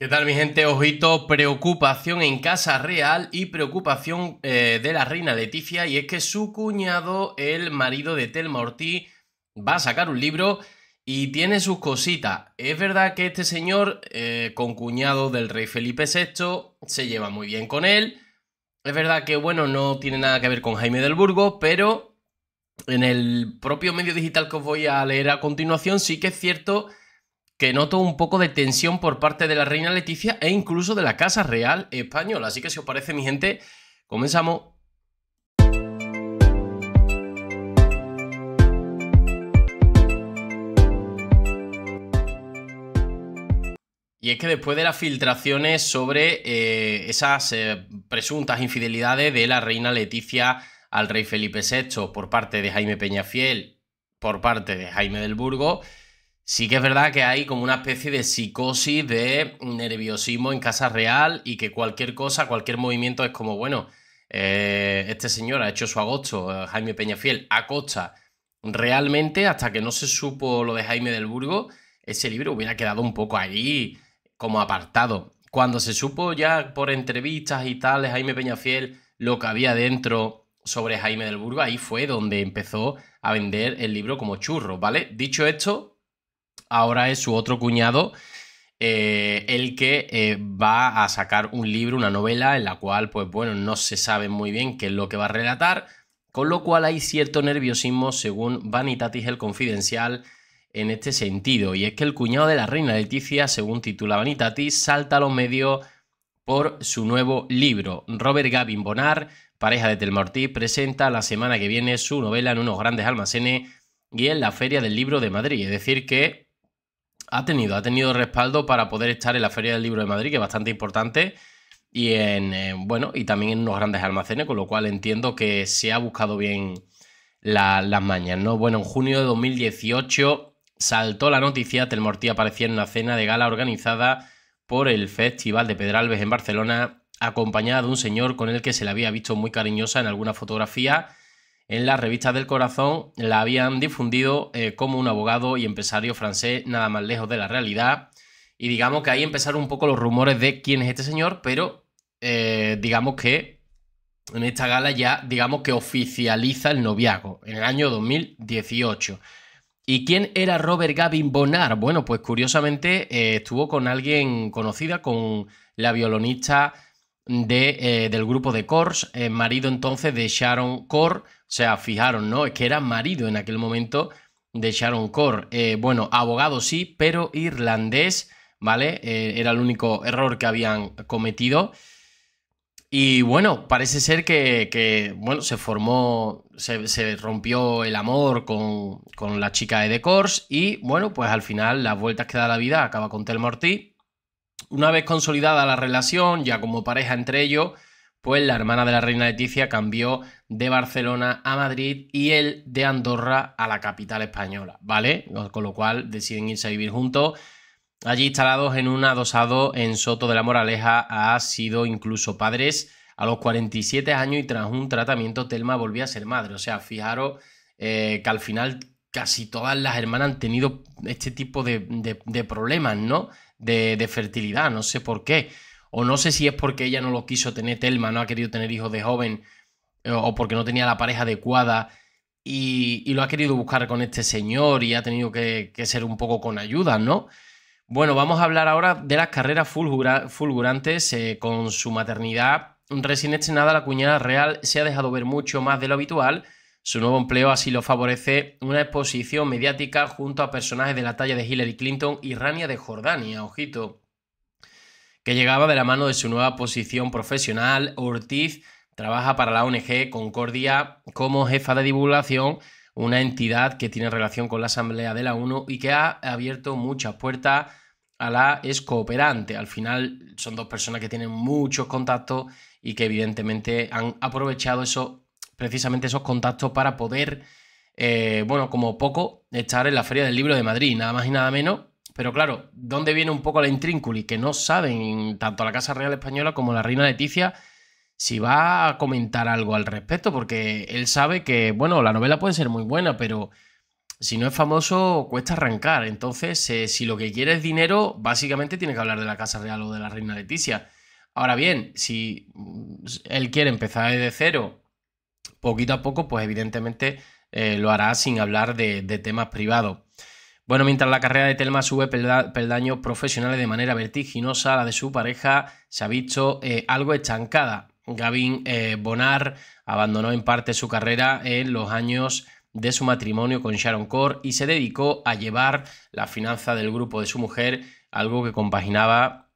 ¿Qué tal mi gente? Ojito, preocupación en Casa Real y preocupación eh, de la reina Leticia y es que su cuñado, el marido de Telma Ortiz, va a sacar un libro y tiene sus cositas. Es verdad que este señor, eh, con cuñado del rey Felipe VI, se lleva muy bien con él. Es verdad que, bueno, no tiene nada que ver con Jaime del Burgo, pero en el propio medio digital que os voy a leer a continuación sí que es cierto que que noto un poco de tensión por parte de la reina Leticia e incluso de la Casa Real Española. Así que si os parece, mi gente, comenzamos. Y es que después de las filtraciones sobre eh, esas eh, presuntas infidelidades de la reina Leticia al rey Felipe VI por parte de Jaime Peñafiel, por parte de Jaime del Burgo, Sí que es verdad que hay como una especie de psicosis de nerviosismo en casa real y que cualquier cosa, cualquier movimiento es como, bueno, eh, este señor ha hecho su agosto, eh, Jaime Peñafiel, a costa. Realmente, hasta que no se supo lo de Jaime del Burgo, ese libro hubiera quedado un poco ahí como apartado. Cuando se supo ya por entrevistas y tales, Jaime Peñafiel, lo que había dentro sobre Jaime del Burgo, ahí fue donde empezó a vender el libro como churro, ¿vale? Dicho esto, ahora es su otro cuñado eh, el que eh, va a sacar un libro, una novela, en la cual, pues bueno, no se sabe muy bien qué es lo que va a relatar, con lo cual hay cierto nerviosismo, según Vanitatis el Confidencial, en este sentido. Y es que el cuñado de la reina Leticia, según titula Vanitatis, salta a los medios por su nuevo libro. Robert Gavin Bonar, pareja de Telma presenta la semana que viene su novela en unos grandes almacenes y en la Feria del Libro de Madrid. Es decir, que ha tenido, ha tenido respaldo para poder estar en la Feria del Libro de Madrid, que es bastante importante, y en, eh, bueno, y también en unos grandes almacenes, con lo cual entiendo que se ha buscado bien las mañas, ¿no? Bueno, en junio de 2018 saltó la noticia, Telmortí aparecía en una cena de gala organizada por el Festival de Pedralbes en Barcelona, acompañada de un señor con el que se le había visto muy cariñosa en alguna fotografía en la revista del corazón la habían difundido eh, como un abogado y empresario francés nada más lejos de la realidad. Y digamos que ahí empezaron un poco los rumores de quién es este señor, pero eh, digamos que en esta gala ya, digamos que oficializa el noviazgo en el año 2018. ¿Y quién era Robert Gavin Bonar? Bueno, pues curiosamente eh, estuvo con alguien conocida, con la violonista de, eh, del grupo de Kors, eh, marido entonces de Sharon Kor, o sea, fijaron, ¿no? Es que era marido en aquel momento de Sharon Kor. Eh, bueno, abogado sí, pero irlandés, ¿vale? era el único error que habían cometido. Y bueno, parece ser que, bueno, se formó, se, rompió el amor con, la chica de The Kors y bueno, pues al final las vueltas que da la vida acaba con Telmorty una vez consolidada la relación, ya como pareja entre ellos, pues la hermana de la reina Leticia cambió de Barcelona a Madrid y él de Andorra a la capital española, ¿vale? Con lo cual deciden irse a vivir juntos. Allí instalados en un adosado en Soto de la Moraleja, ha sido incluso padres a los 47 años y tras un tratamiento Telma volvió a ser madre. O sea, fijaros eh, que al final casi todas las hermanas han tenido este tipo de problemas, ¿no? de, fertilidad, no sé por qué. O no sé si es porque ella no lo quiso tener, Telma no ha querido tener hijos de joven, eh, o porque no tenía la pareja adecuada y, lo ha querido buscar con este señor y ha tenido que, ser un poco con ayuda, ¿no? Bueno, vamos a hablar ahora de las carreras fulgurantes eh, con su maternidad. Recién estrenada, la cuñada real se ha dejado ver mucho más de lo habitual su nuevo empleo así lo favorece una exposición mediática junto a personajes de la talla de Hillary Clinton y Rania de Jordania, ojito, que llegaba de la mano de su nueva posición profesional. Ortiz trabaja para la ONG Concordia como jefa de divulgación, una entidad que tiene relación con la Asamblea de la ONU y que ha abierto muchas puertas a la ex cooperante. Al final son dos personas que tienen muchos contactos y que evidentemente han aprovechado eso precisamente esos contactos para poder, eh, bueno, como poco, estar en la Feria del Libro de Madrid, nada más y nada menos. Pero claro, ¿dónde viene un poco la intrínculi? Que no saben tanto la Casa Real Española como la Reina Leticia si va a comentar algo al respecto, porque él sabe que, bueno, la novela puede ser muy buena, pero si no es famoso, cuesta arrancar. Entonces, si lo que quiere es dinero, básicamente tiene que hablar de la Casa Real o de la Reina Leticia. Ahora bien, si él quiere empezar desde cero poquito a poco, pues evidentemente eh, lo hará sin hablar de, temas privados. Bueno, mientras la carrera de Telma sube peldaños profesionales de manera vertiginosa, la de su pareja se ha visto eh, algo estancada. Gavin eh, Bonar abandonó en parte su carrera en los años de su matrimonio con Sharon Core y se dedicó a llevar la finanza del grupo de su mujer, algo que compaginaba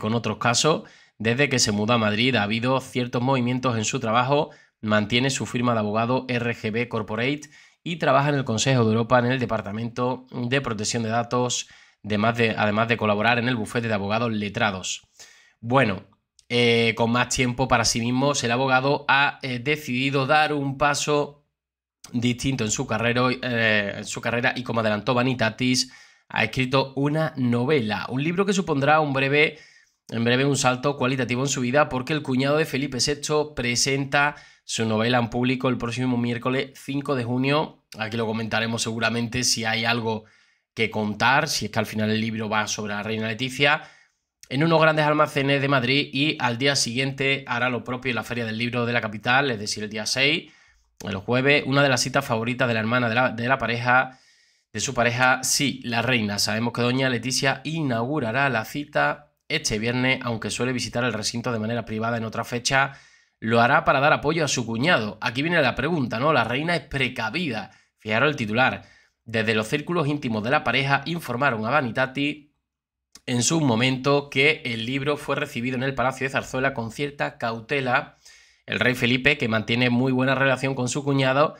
con otros casos. Desde que se mudó a Madrid ha habido ciertos movimientos en su trabajo Mantiene su firma de abogado RGB Corporate y trabaja en el Consejo de Europa en el Departamento de Protección de Datos, de, además de colaborar en el bufete de abogados letrados. Bueno, eh, con más tiempo para sí mismo, el abogado ha eh, decidido dar un paso distinto en su, eh, en su carrera y como adelantó Vanitatis, ha escrito una novela, un libro que supondrá un breve en breve un salto cualitativo en su vida porque el cuñado de Felipe VI presenta su novela en público el próximo miércoles 5 de junio. Aquí lo comentaremos seguramente si hay algo que contar, si es que al final el libro va sobre la reina Leticia, en unos grandes almacenes de Madrid y al día siguiente hará lo propio en la Feria del Libro de la capital, es decir, el día 6, el jueves, una de las citas favoritas de la hermana de la, de la pareja, de su pareja, sí, la reina. Sabemos que doña Leticia inaugurará la cita este viernes, aunque suele visitar el recinto de manera privada en otra fecha, lo hará para dar apoyo a su cuñado. Aquí viene la pregunta, ¿no? La reina es precavida. Fijaros el titular. Desde los círculos íntimos de la pareja informaron a Vanitati en su momento que el libro fue recibido en el Palacio de Zarzuela con cierta cautela. El rey Felipe, que mantiene muy buena relación con su cuñado,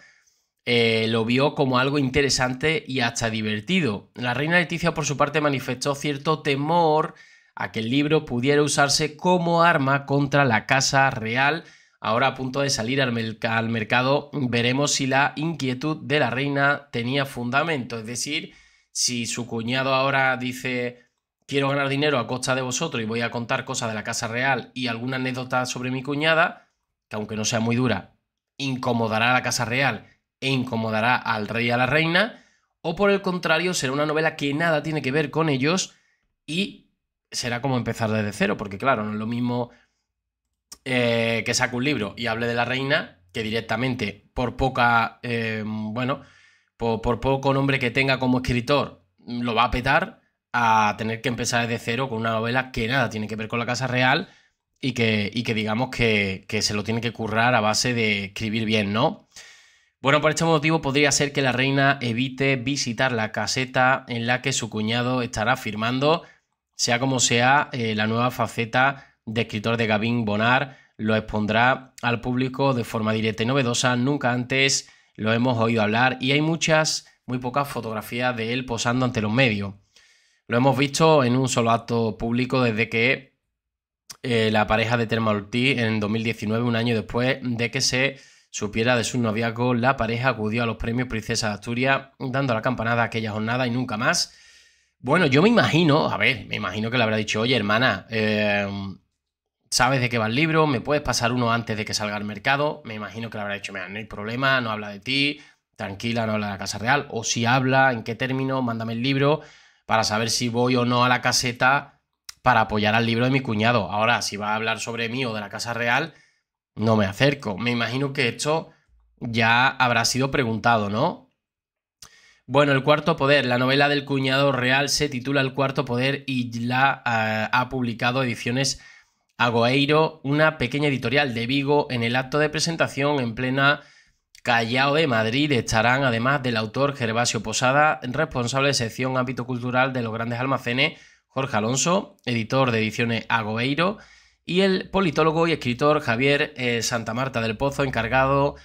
eh, lo vio como algo interesante y hasta divertido. La reina Leticia, por su parte, manifestó cierto temor a que el libro pudiera usarse como arma contra la Casa Real. Ahora a punto de salir al, mercado, veremos si la inquietud de la reina tenía fundamento. Es decir, si su cuñado ahora dice quiero ganar dinero a costa de vosotros y voy a contar cosas de la Casa Real y alguna anécdota sobre mi cuñada, que aunque no sea muy dura, incomodará a la Casa Real e incomodará al rey y a la reina, o por el contrario será una novela que nada tiene que ver con ellos y será como empezar desde cero, porque claro, no es lo mismo eh, que saque un libro y hable de la reina que directamente por poca, eh, bueno, por, poco nombre que tenga como escritor, lo va a petar a tener que empezar desde cero con una novela que nada tiene que ver con la Casa Real y que, que digamos que, que se lo tiene que currar a base de escribir bien, ¿no? Bueno, por este motivo podría ser que la reina evite visitar la caseta en la que su cuñado estará firmando sea como sea, eh, la nueva faceta de escritor de Gavin Bonar lo expondrá al público de forma directa y novedosa. Nunca antes lo hemos oído hablar y hay muchas, muy pocas fotografías de él posando ante los medios. Lo hemos visto en un solo acto público desde que eh, la pareja de Terma en 2019, un año después de que se supiera de su noviazgo, la pareja acudió a los premios Princesa de Asturias dando la campanada aquella jornada y nunca más. Bueno, yo me imagino, a ver, me imagino que le habrá dicho, oye, hermana, eh, sabes de qué va el libro, me puedes pasar uno antes de que salga al mercado. Me imagino que le habrá dicho, mira, no hay problema, no habla de ti, tranquila, no habla de la Casa Real. O si habla, en qué término, mándame el libro para saber si voy o no a la caseta para apoyar al libro de mi cuñado. Ahora, si va a hablar sobre mí o de la Casa Real, no me acerco. Me imagino que esto ya habrá sido preguntado, ¿no? Bueno, El Cuarto Poder, la novela del cuñado real se titula El Cuarto Poder y la eh, ha publicado Ediciones Agoeiro, una pequeña editorial de Vigo. En el acto de presentación en plena Callao de Madrid estarán, además del autor Gervasio Posada, responsable de sección ámbito cultural de los grandes almacenes, Jorge Alonso, editor de ediciones Agoeiro, y el politólogo y escritor Javier eh, Santa Marta del Pozo, encargado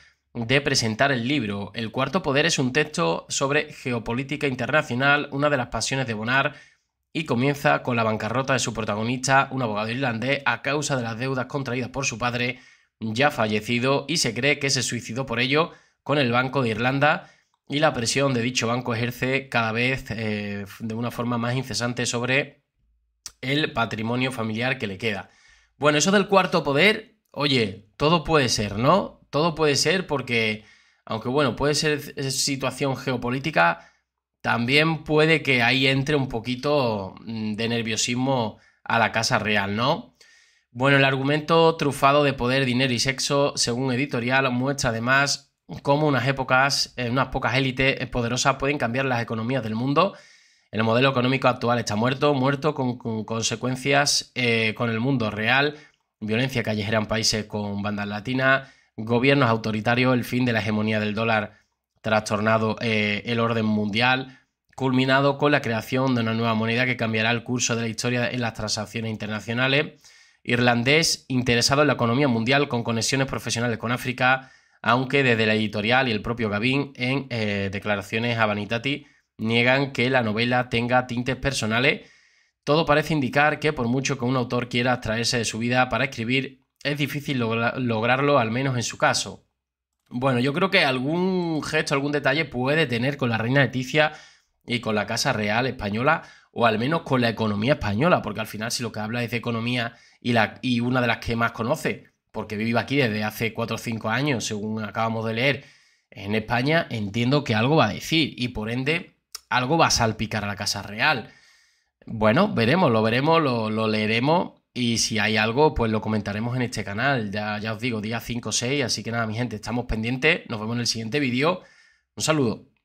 de presentar el libro. El cuarto poder es un texto sobre geopolítica internacional, una de las pasiones de Bonar, y comienza con la bancarrota de su protagonista, un abogado irlandés, a causa de las deudas contraídas por su padre, ya fallecido, y se cree que se suicidó por ello con el Banco de Irlanda y la presión de dicho banco ejerce cada vez eh, de una forma más incesante sobre el patrimonio familiar que le queda. Bueno, eso del cuarto poder, oye, todo puede ser, ¿no? todo puede ser porque, aunque bueno, puede ser situación geopolítica, también puede que ahí entre un poquito mm, de nerviosismo a la Casa Real, ¿no? Bueno, el argumento trufado de poder, dinero y sexo, según editorial, muestra además cómo unas épocas, eh, unas pocas élites poderosas pueden cambiar las economías del mundo. El modelo económico actual está muerto, muerto con, consecuencias eh, con el mundo real, violencia callejera en países con bandas latinas, gobiernos autoritarios, el fin de la hegemonía del dólar trastornado eh, el orden mundial, culminado con la creación de una nueva moneda que cambiará el curso de la historia en las transacciones internacionales, irlandés interesado en la economía mundial con conexiones profesionales con África, aunque desde la editorial y el propio Gavín en eh, declaraciones a Vanitati niegan que la novela tenga tintes personales. Todo parece indicar que por mucho que un autor quiera abstraerse de su vida para escribir, es difícil lograrlo, al menos en su caso. Bueno, yo creo que algún gesto, algún detalle puede tener con la reina Leticia y con la Casa Real española, o al menos con la economía española, porque al final si lo que habla es de economía y, la, y una de las que más conoce, porque vive aquí desde hace 4 o 5 años, según acabamos de leer, en España, entiendo que algo va a decir y por ende algo va a salpicar a la Casa Real. Bueno, veremos, lo veremos, lo, lo leeremos y si hay algo, pues lo comentaremos en este canal. Ya, ya os digo, día 5 o 6. Así que nada, mi gente, estamos pendientes. Nos vemos en el siguiente vídeo. Un saludo.